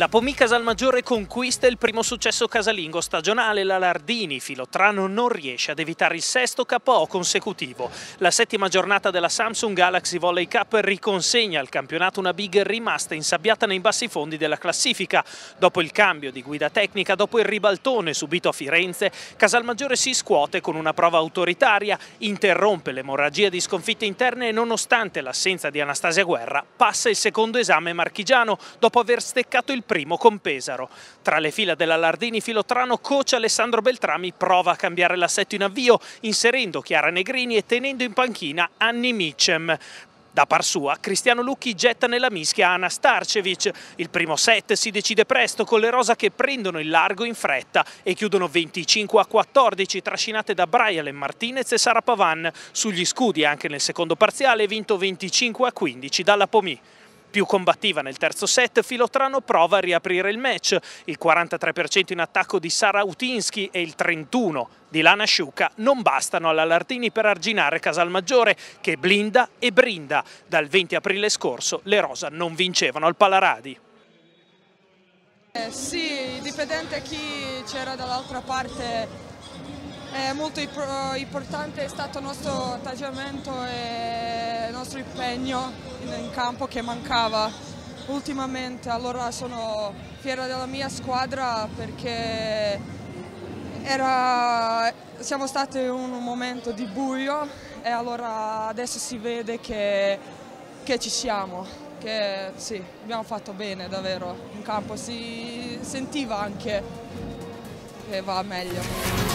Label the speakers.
Speaker 1: La Pomi Casalmaggiore conquista il primo successo casalingo stagionale, la Lardini Filotrano non riesce ad evitare il sesto KO consecutivo. La settima giornata della Samsung Galaxy Volley Cup riconsegna al campionato una big rimasta insabbiata nei bassi fondi della classifica. Dopo il cambio di guida tecnica, dopo il ribaltone subito a Firenze, Casalmaggiore si scuote con una prova autoritaria, interrompe l'emorragia di sconfitte interne e nonostante l'assenza di Anastasia Guerra passa il secondo esame marchigiano dopo aver steccato il primo con Pesaro. Tra le fila della Lardini Filotrano, coach Alessandro Beltrami prova a cambiare l'assetto in avvio, inserendo Chiara Negrini e tenendo in panchina Anni Micem. Da par sua, Cristiano Lucchi getta nella mischia Ana Starcevic. Il primo set si decide presto con le rosa che prendono il largo in fretta e chiudono 25 a 14 trascinate da Brian Martinez e Sara Pavan. Sugli scudi anche nel secondo parziale vinto 25 a 15 dalla Pomi. Più combattiva nel terzo set, Filotrano prova a riaprire il match, il 43% in attacco di Sara Sarautinski e il 31% di Lana Sciuca non bastano alla Lardini per arginare Casalmaggiore che blinda e brinda. Dal 20 aprile scorso le Rosa non vincevano al Palaradi.
Speaker 2: Eh, sì, dipendente chi c'era dall'altra parte è molto eh, importante è stato il nostro atteggiamento e il nostro impegno in campo che mancava ultimamente, allora sono fiera della mia squadra perché era, siamo stati in un momento di buio e allora adesso si vede che, che ci siamo, che sì, abbiamo fatto bene davvero in campo, si sentiva anche che va meglio.